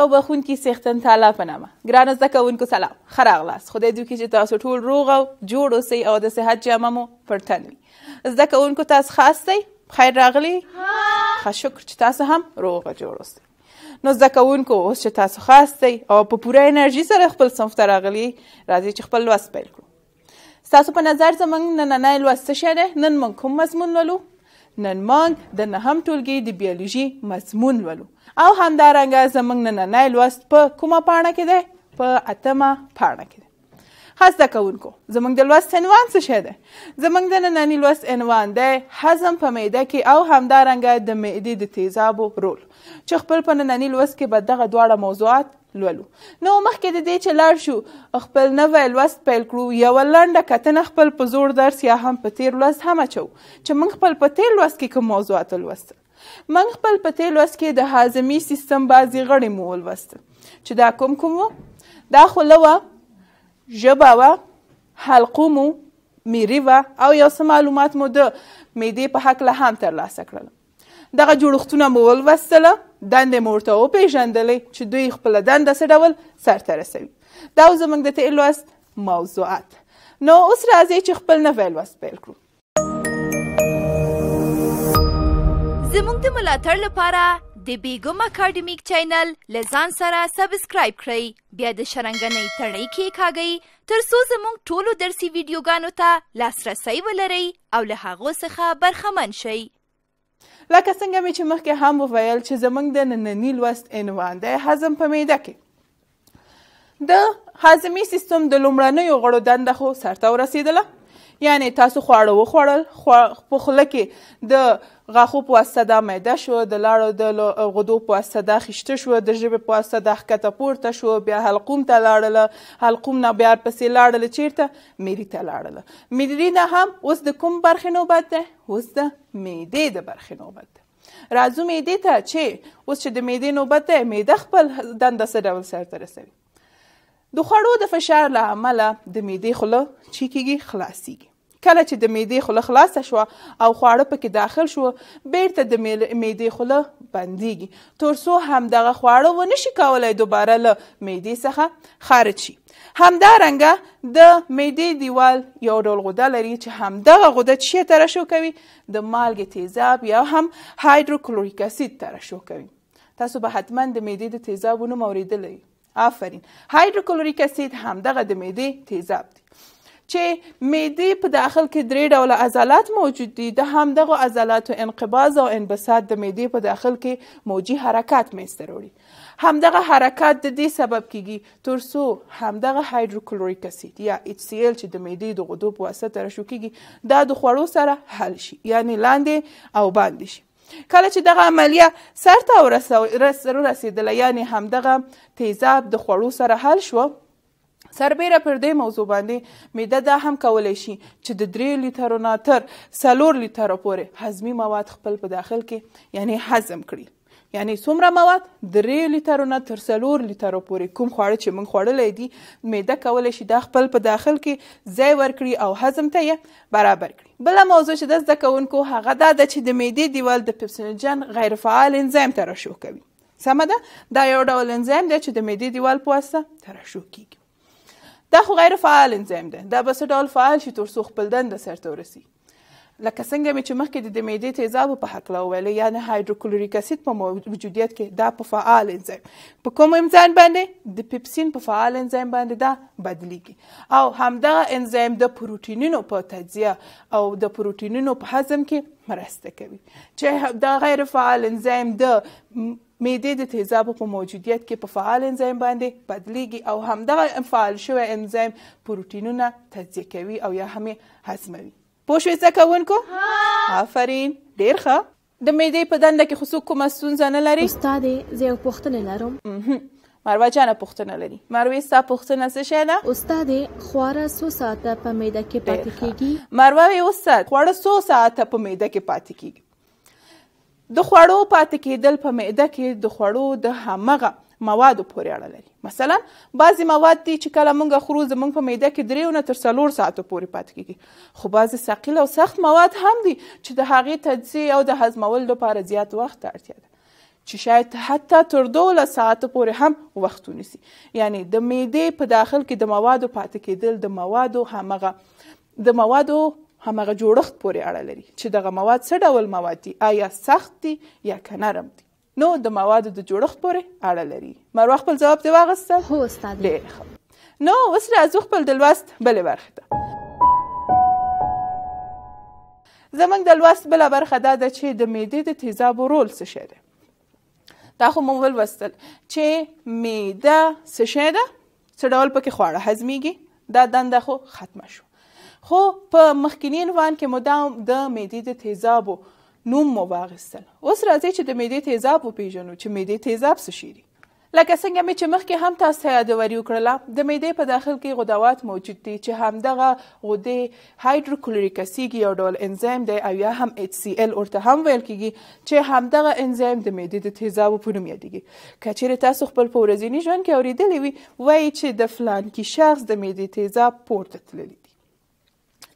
او بخونکي سیختن تعالی په نامه ګران زده کوونکو سلام ښه راغلاست خدای دې وکړي چې تاسو ټول روغ او جوړ اوسئ او د صحت جامه مو پر تن وي زده کوونکو تاسو خاص دی خیر راغلی ښه شکر چې تاسو هم روغ او جوړ اوسئ نو زده کوونکو اوس چې تاسو خاص دی او په پوره انرژي سره خپل صنف ته راغلی راځي چې خپل لوست پیل کړو ستاسو په نظر زموږ نننی لوست څه شی دی نن موږ کوم مضمون لولو نن موږ د نهم ټولګي د بیولوژي مضمون لولو او همدارنګه زموږ نننی لوست په کومه پاڼه کې دی په اتمه پاڼه کې دی ښه زده کوونکو زموږ د لوست عنوان څه شی دی زموږ د ننني لوست عنوان دی هضم په معده کې او همدارنګه د معدې د تیزابو رول چې خپل په ننني لوست کې به دغه دواړه موضوعات لولو نو مخکې د دې چې لاړ شو خپل نوی لوست پیل کړو یوه لنډه کتنه خپل په زوړ درس یا هم په تیر لوست هم اچو چې موږ خپل په تیر لوست کې کوم موضوعات ولوستل موږ خپل په تیر لوست کې د هاضمي سیستم بعضې غړي مو ولوستل چې دا کوم کوم وو دا خوله وه ژبه وه حلقو مو میری وه او یو څه معلومات مو د معدې په هکله هم ترلاسه کړل دغه جوړښتونه مو ولوستله دندې مو ورته وپېژندلې چې دوی خپله دنده څه ډول سرته رسوي دا زموږ د تېر لوست موضوعات نو اوس راځئ چې خپل نوی لوست پیل کړو زموږ د ملاتړ لپاره د بیګم اکاډمیک چینل لزان سره سبسکرایب کړئ بیا د شرنګنۍ تړۍ کې کاږئ ترڅو زموږ ټولو درسي ویډیوګانو ته لاسرسی ولرئ او له هغو څخه برخمن شئ لکه څنګه مې چې مخکې هم وویل چې زموږ د نننی لوست عنوان دی هضم په معده کې د هاضمي سیستم د لومړنیو غړو دنده خو سرته ورسېدله یعنی تاسو خواړه وخوړل په خوله کې د غاښو په واسطه دا معده شوه د لاړو د غدو په واسطه دا خیشته شوه د ژبې په واسطه دا ښکته پورته شوه بیا حلقوم ته لاړله حلقوم نه بیا ورپسې لاړله چیرته میري ته لاړله میري نه هم اوس د کوم برخې نوبت دی اوس د معدې د برخې نوبت دی راځو معدې ته چې اوس چې د معدې نوبت دی معده خپل دنده څه ډول سرته رسوي د خوړو د فشار له امله د معدې خوله چی کیږي خلاصيږي کله چې د معدې خوله خلاصه شوه او خواړه پکې داخل شوه بیرته د معدې خوله بندیږي تر څو همدغه خواړه ونشي کولای دوباره له معدې څخه خارج شي همدارنګه د معدې دیوال یو ډول غده لري چې همدغه غده چی ترشح کوي د مالګې تیزاب یا هم هایدروکلوریک اسید ترشح کوي تاسو به حتما د معدې د تیزاب نوم اوریدلی آفرین هایدروکلوریک اسید هم دغه د معدې تیزاب دی چې معدې په داخل کې درې ډول عضلات موجود دي د هم دغه عضلاتو انقباض او انبساط د معدې په داخل کې موجي حرکت میسته وروړي همدغه حرکت د دې سبب کیږي ترڅو همدغه هایدروکلوریک اسید یا اچ سی ال چې د معدې د غدو په واسطه رشو کیږي دا د خوړو سره حل شي یعنی لاندې او باندې شي کله چې دغه عملیه سرته ورسېدله یعنې همدغه تیزاب د خوړو سره حل شوه سربیره پر دې موضوع باندې میده دا هم کولی شي چې د درې لیترو نه تر څلور لیترو پورې هضمي مواد خپل په داخل کې یعنی هضم کړي یعنی څومره مواد درې لیټرونه تر څلور لیټرو پورې کوم خواړه چې موږ خوړلی دي معده کولی شي دا خپل په داخل کې ځای ورکړي او هضم ته یې برابر کړي بله موضوع چې د زده کوونکو هغه دا ده چې د معدې دیوال د پیپسینجن غیر فعال انزایم ترشح کوي سمه ده دا یو ډول انزایم دی چې د معدې دیوال په واسطه ترشح کیږي دا خو غیر فعال انزایم ده دا به څه ډول فعال شي تر څو خپل دنده سرته ورسي لکه څنګه مې چې مخکې د معدې تیزاب په حق لولې یعنی هایدروکلوریک اسید په موجودیت کې دا په فعال انزایم په کوم انزایم باندې د پیپسین په فعال انزایم باندې دا بدلیږي او همدغه انزایم د پروتینونو په تجزیه او د پروتینونو په هضم کې مرسته کوي چې دا غیر فعال انزایم د معدې د تیزابو په موجودیت کې په فعال انزایم باندې بدلیږي او همدغه فعال شوی انزایم پروتینونه تجزیه کوي او یا هم هضموي پوه شوې زده کوونکو آفرین ډېر ښه د معدې په دنده کې خصوص کومه ستونزه نه لري استادې زه یو پوښتنه لرم مروه جانه پوښتنه لري مروه ستا پوښتنه څه شی ده استادې خواړه څو ساعته په معده کې پاتې کیږي مروه وی استاد خواړه څو ساعته په معده کې پاتې کیږي د خوړو پاتې کېدل په معده کې د خوړو د همغه موادو پورې اړه لري مثلا بعضی مواد دي چې کله موږ خورو زموږ په معده کې درې نه تر څلور ساعتو پورې پات کیږي خو بعضی ثقیل او سخت مواد هم دي چې د هغې تجزیې او د هضمولو لپاره زیات وخت اړتیا ده چې شاید حتی تر دوله ساعت پورې هم وخت ونیسي یعنی د معدې په داخل کې د موادو پاتې کېدل د موادو همغه د موادو همغه جوړښت پورې اړه لري چې دغه مواد څه ډول مواد دي آیا سخت دي یا که نرم دي نو د موادو د جوړښت پورې اړه لري مروه خپل جواب دی واغستل هو استاد ډېر ښه نو اوس راځو خپل د لوست بلې برخې ته زمونږ د لوست بله برخه دا ده چې د معدې د تیزابو رول څه شی دی دا خو مونږ ولوستل چې معده څه شی ده څه ډول پکې خواړه هضمیږي دا دنده خو ختمه شو خو په مخکینی عنوان کې مدام د معدې د تیزابو نوم مو واغستل اوس راځي چې د معدې تیزاب وپیژنو چې معدې تیزاب څه شي لکه څنګه مې چې مخکې هم تاسو ته یادوري وکړله د معدې په داخل کې غدوات موجود دي چې همدغه غدې هایدروکلوریک اسید یو ډول انزایم دی او یا هم اچ سی ال ورته هم ویل کیږي چې همدغه انزایم د معدې د تیزاب په نوم یادېږي که چیرې تاسو خپل په ورځني ژوند کې اورېدلی وي وایي چې د فلان کې شخص د معدې تیزاب پورته تللی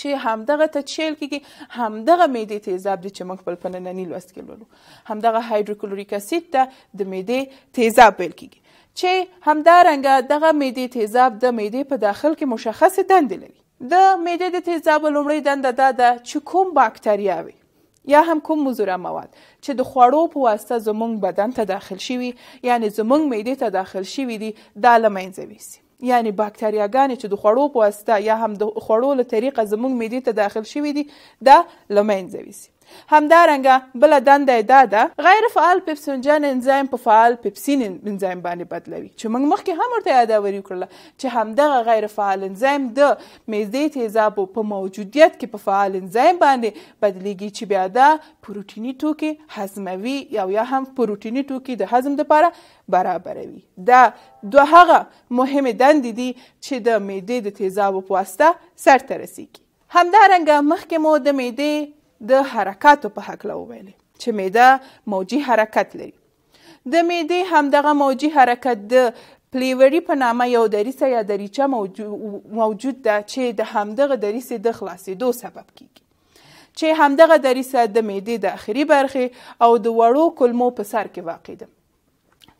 چې همدغه ته چیل کېږي همدغه معدې تیزاب دی چې موږ خپل په ننني لوست کې لولو همدغه هایدروکلوریک اسید ته د معدې تیزاب ویل کېږي چې همدارنګه دغه معدې تیزاب د معدې په داخل کې مشخص دندې لري د معدې د تیزاب لومړۍ دنده دا ده چې کوم باکتریاوي یا هم کوم مزوره مواد چې د خوړو په واسطه زموږ بدن ته داخل شي یعنی زموږ معدې ته داخل شي دي دا لمنځه ویسي یعنی باکتریاګانې چې د خوړو په واسطه یا هم د خوړو له طریقه زموږ معدې ته داخل شوي دي دا له منځه همدارنګه بل دنده دا ده غیر فعال پیپسینجن انزایم په فعال پیپسین انزایم باندې بدلوي چې موږ مخکې هم ورته یاداوري وکړله چې همدغه غیر فعال انزایم د معدې تیزابو په موجودیت کې په فعال انزایم باندې بدلیږي چې بیا دا پروتیني توکي هضموي یا یا هم پروتیني توکي د هضم لپاره برابروي دا دوه هغه مهمه دندې دي چې د معدې د تیزابو په واسطه سرته رسیږي همدارنګه مخکې مو د معدې د حرکاتو په هکله وویلې چې معده موجي حرکت لري د معدې همدغه موجي حرکت د پلیوری په نامه یو دریسه یا دریچه موجود ده چې د همدغه دریسې د خلاصېدو سبب کیږي چې همدغه دریسه د معدې د اخري برخې او د وړو کلمو په سر کې واقع ده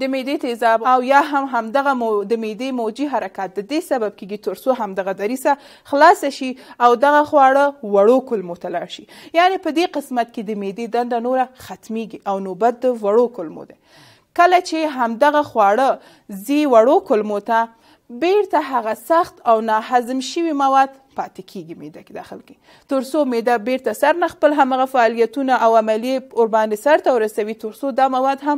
د معدې تیزاب او یا هم همدغه مو د معدې موجي حرکت د دې سبب کیږي ترڅو همدغه دریسه خلاص شي او دغه خواړه وړو کولمو ته لاړ شي یعنی په دې قسمت کې د معدې دنده نوره ختمیږي او نوبت د وړو کولمو ده کله چې همدغه خواړه زی وړو کولمو ته بیرته هغه سخت او ناهضم شوي مواد پاتې کیږي میده کې داخل کې ترسو میده بیرته سر نه خپل همغه فعالیتونه او عملی ور باندې سرته ورسوي ترسو دا مواد هم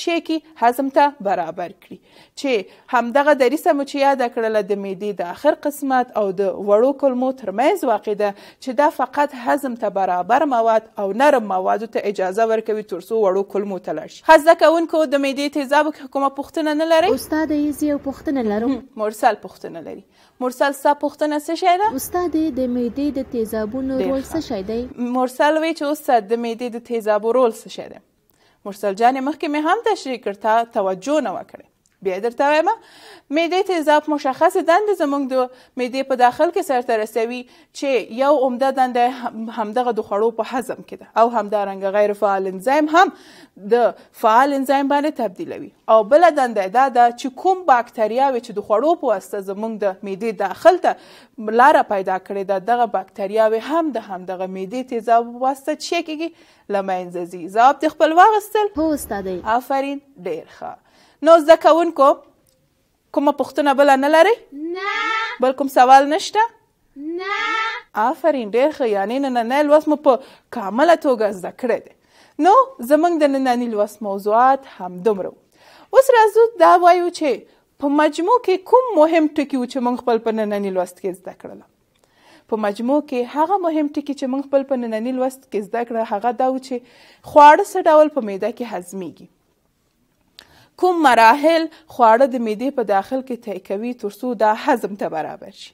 شي کې هضم ته برابر کړي چې همدغه دریسه مو چې یاد کړل د میدې د اخر قسمت او د وړو کلمو ترمنځ واقع ده چې دا فقط هضم ته برابر مواد او نرم مواد ته اجازه ورکوي ترسو وړو کلمو ته لاړ خزده کوونکو د میدې تیزاب کومه پوښتنه نه لري استاد یې یو پوښتنه لرم مرسل پوښتنه لري مرسل ستا پوښتنه څه شی ده استاد د معدې د تیزابونو رول څه شی دی مرسل وی چې استاد د معدې د تیزابو رول څه شی دی مرسل جان مخکې مې هم تشریح کړ تا توجه نه وکړي بیا درته وایم معدې تیزاب مشخص دند زمونږ د معدې په داخل کې سرته رسوي چې یو عمده دند همدغه د خوړو په هضم کې ده او همدارنګه غیر فعال انزایم هم د فعال انزایم باندې تبدیلوي او بل دند دا ده چې کوم باکتریاوي چې د خوړو په واسطه زمونږ د معدې داخل ته لاره پیدا کړې ده دغه باکتریاوي هم د همدغه معدې تیزاب په واسطه چې کېږي لمینځي ځواب د خپل واغستل هو استاد آفرین ډیر ښه نو زده کوونکو کومه پوښتنه بله نه لرئ نه بل کوم سوال نشته نه آفرین ډېر ښه یعنې نننی لوست مو په کامله توګه زده کړی دی نو زموږ د ننني لوست موضوعات همدومره اوس راځو دا وایو چې په مجموع کې کوم مهم ټکي و چې موږ خپل په ننني لوست کې زده کړل په مجموع کې هغه مهم ټکي چې موږ خپل په ننني لوست کې زده کړه هغه دا و چې خواړه څه ډول په معده کې هضمېږي کوم مراحل خواړه د معدې په داخل کې طی کوي ترڅو دا هضم ته برابر شي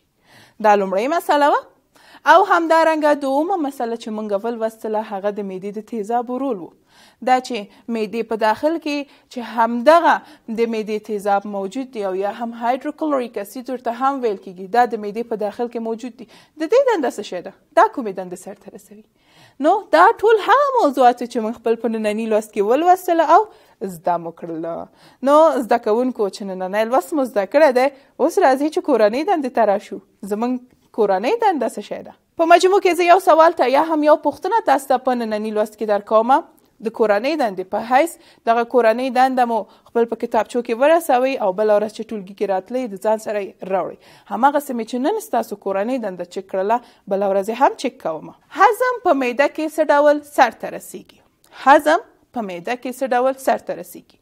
دا لومړۍ مسله وه او همدارنګه دومه مسله چې مونږ ولوستله هغه د معدې د تیزابو رول و دا چې معدې په داخل کې چې همدغه د معدې تیزاب موجود دی او یا هم هایدروکلوریک اسید ورته هم ویل کیږي دا د معدې په داخل کې موجود دی د دې دنده څه شی ده دا کومې دندې سرته رسوي نو دا ټول هغه موضوعات چې موږ خپل په ننني لوست کې ولوستله او زده مو کړله نو زده کوونکو چې نننی لوست مو زده کړی دی اوس راځئ چې کورنۍ دندې ته راشو زموږ کورنۍ دنده څه شی ده په مجموع کې زه یو سوال ته یا هم یو پوښتنه تاسو ته په ننني لوست کې درکوم د کورنۍ دندې په حیث دغه کورنۍ دنده مو خپل په کتابچو کې ورسوي او بل ورځ چې ټولګي کې راتلئ د ځان سره راوړئ هماغه سمې چې نن ستاسو کورنۍ دنده چک کړله بل ورځ هم چک کوم هضم په معده کې څه ډول سرته رسیږي هضم په معده کې څه ډول سرته رسیږي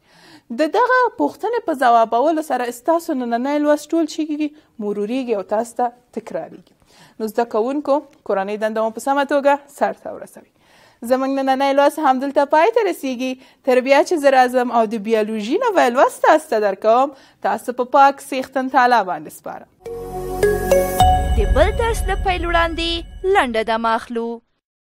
د دغه پوښتنې په ځوابولو سره ستاسو نننی لوست ټول چیږي مروریږي او تاسو ته تکراریږي نو زده کوونکو کورنۍ دنده مو په سمه توګه سرته ورسوئ زموږ نننی لوست همدلته پای ته رسیږي تر بیا چې زه راځم او د بیولوژي نوی لوست تاسو ته درکوم تاسو په پا پاک سیختن تعالی باندې سپارم د بل درس د پیل وړاندې لنډه دمه اخلو